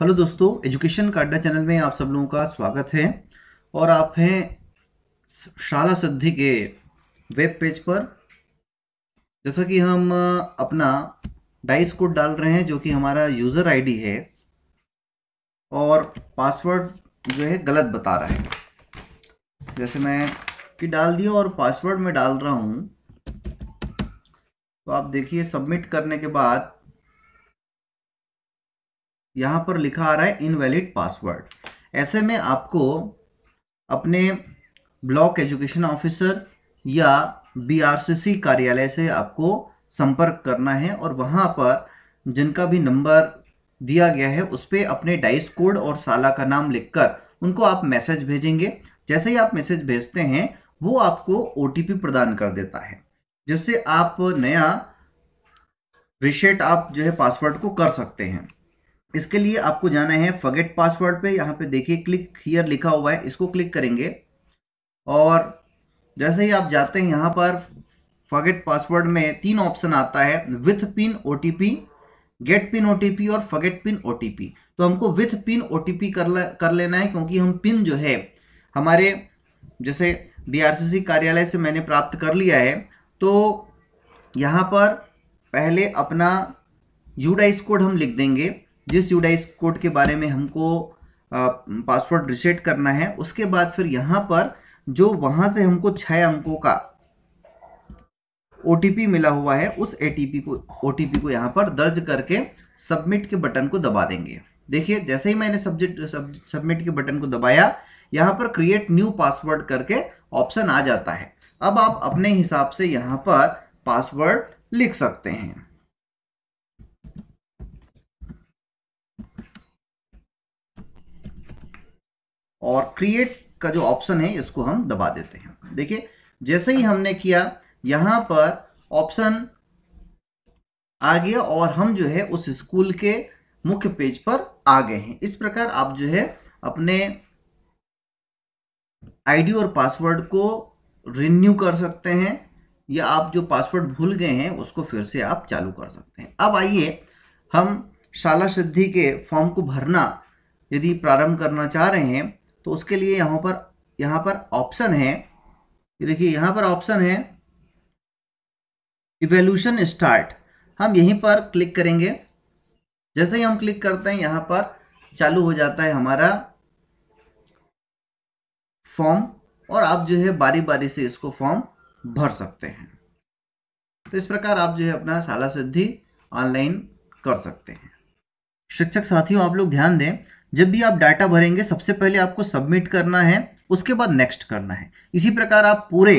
hello दोस्तों education काड्डा channel में आप सब लोगों का स्वागत है और आप हैं शाला सिद्धि के वेब पेज पर जैसा कि हम अपना डाइस कोड डाल रहे हैं जो कि हमारा यूज़र आईडी है और पासवर्ड जो है गलत बता रहा है जैसे मैं कि डाल दिया और पासवर्ड में डाल रहा हूँ तो आप देखिए सबमिट करने के बाद यहाँ पर लिखा आ रहा है इनवैलिड पासवर्ड ऐसे में आपको अपने ब्लॉक एजुकेशन ऑफिसर या बीआरसीसी कार्यालय से आपको संपर्क करना है और वहाँ पर जिनका भी नंबर दिया गया है उस पर अपने डाइस कोड और साला का नाम लिखकर उनको आप मैसेज भेजेंगे जैसे ही आप मैसेज भेजते हैं वो आपको ओ प्रदान कर देता है जिससे आप नया रिसेट आप जो है पासवर्ड को कर सकते हैं इसके लिए आपको जाना है फगेट पासवर्ड पे यहाँ पे देखिए क्लिक हियर लिखा हुआ है इसको क्लिक करेंगे और जैसे ही आप जाते हैं यहाँ पर फगेट पासवर्ड में तीन ऑप्शन आता है with pin or get pin or और फगेट पिन ओ तो हमको विथ पिन ओ कर ले, कर लेना है क्योंकि हम पिन जो है हमारे जैसे बी कार्यालय से मैंने प्राप्त कर लिया है तो यहाँ पर पहले अपना यूडाइस कोड हम लिख देंगे जिस यूडाइस कोड के बारे में हमको पासवर्ड रिसेट करना है उसके बाद फिर यहाँ पर जो वहाँ से हमको छः अंकों का ओ मिला हुआ है उस ए को ओ को यहाँ पर दर्ज करके सबमिट के बटन को दबा देंगे देखिए जैसे ही मैंने सब्जेक्ट सबमिट के बटन को दबाया यहाँ पर क्रिएट न्यू पासवर्ड करके ऑप्शन आ जाता है अब आप अपने हिसाब से यहाँ पर पासवर्ड लिख सकते हैं और क्रिएट का जो ऑप्शन है इसको हम दबा देते हैं देखिए जैसे ही हमने किया यहाँ पर ऑप्शन आ गया और हम जो है उस स्कूल के मुख्य पेज पर आ गए हैं इस प्रकार आप जो है अपने आईडी और पासवर्ड को रिन्यू कर सकते हैं या आप जो पासवर्ड भूल गए हैं उसको फिर से आप चालू कर सकते हैं अब आइए हम शाला सिद्धि के फॉर्म को भरना यदि प्रारंभ करना चाह रहे हैं तो उसके लिए यहाँ पर यहाँ पर ऑप्शन है ये देखिए यहाँ पर ऑप्शन है इवेल्यूशन स्टार्ट हम यहीं पर क्लिक करेंगे जैसे ही हम क्लिक करते हैं यहाँ पर चालू हो जाता है हमारा फॉर्म और आप जो है बारी बारी से इसको फॉर्म भर सकते हैं तो इस प्रकार आप जो है अपना शाला सिद्धि ऑनलाइन कर सकते हैं शिक्षक साथियों आप लोग ध्यान दें जब भी आप डाटा भरेंगे सबसे पहले आपको सबमिट करना है उसके बाद नेक्स्ट करना है इसी प्रकार आप पूरे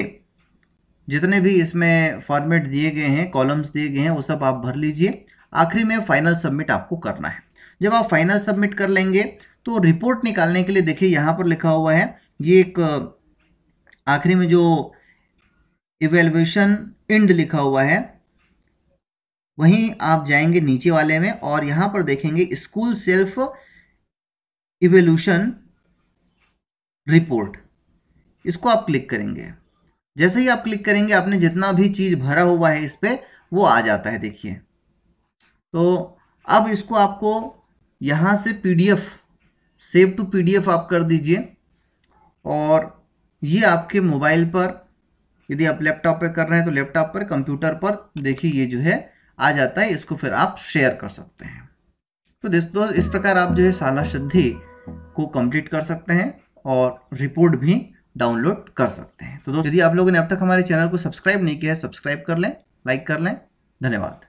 जितने भी इसमें फॉर्मेट दिए गए हैं कॉलम्स दिए गए हैं वो सब आप भर लीजिए आखिरी में फाइनल सबमिट आपको करना है जब आप फाइनल सबमिट कर लेंगे तो रिपोर्ट निकालने के लिए देखिए यहाँ पर लिखा हुआ है ये एक आखिरी में जो इवेल्युएशन इंड लिखा हुआ है वहीं आप जाएंगे नीचे वाले में और यहाँ पर देखेंगे स्कूल सेल्फ इवोल्यूशन रिपोर्ट इसको आप क्लिक करेंगे जैसे ही आप क्लिक करेंगे आपने जितना भी चीज़ भरा हुआ है इस पर वो आ जाता है देखिए तो अब इसको आपको यहाँ से पीडीएफ सेव टू पीडीएफ आप कर दीजिए और ये आपके मोबाइल पर यदि आप लैपटॉप पे कर रहे हैं तो लैपटॉप पर कंप्यूटर पर देखिए ये जो है आ जाता है इसको फिर आप शेयर कर सकते हैं तो दोस्तों इस प्रकार आप जो है साला सिद्धि को कंप्लीट कर सकते हैं और रिपोर्ट भी डाउनलोड कर सकते हैं तो दोस्तों यदि आप लोगों ने अब तक हमारे चैनल को सब्सक्राइब नहीं किया है सब्सक्राइब कर लें लाइक कर लें धन्यवाद